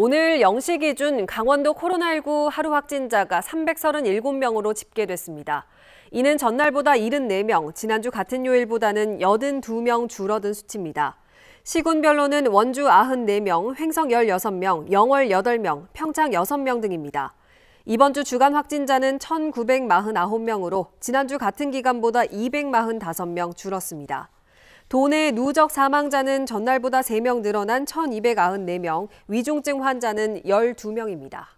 오늘 0시 기준 강원도 코로나19 하루 확진자가 337명으로 집계됐습니다. 이는 전날보다 74명, 지난주 같은 요일보다는 82명 줄어든 수치입니다. 시군별로는 원주 94명, 횡성 16명, 영월 8명, 평창 6명 등입니다. 이번 주 주간 확진자는 1,949명으로 지난주 같은 기간보다 245명 줄었습니다. 도내 누적 사망자는 전날보다 3명 늘어난 1,294명, 위중증 환자는 12명입니다.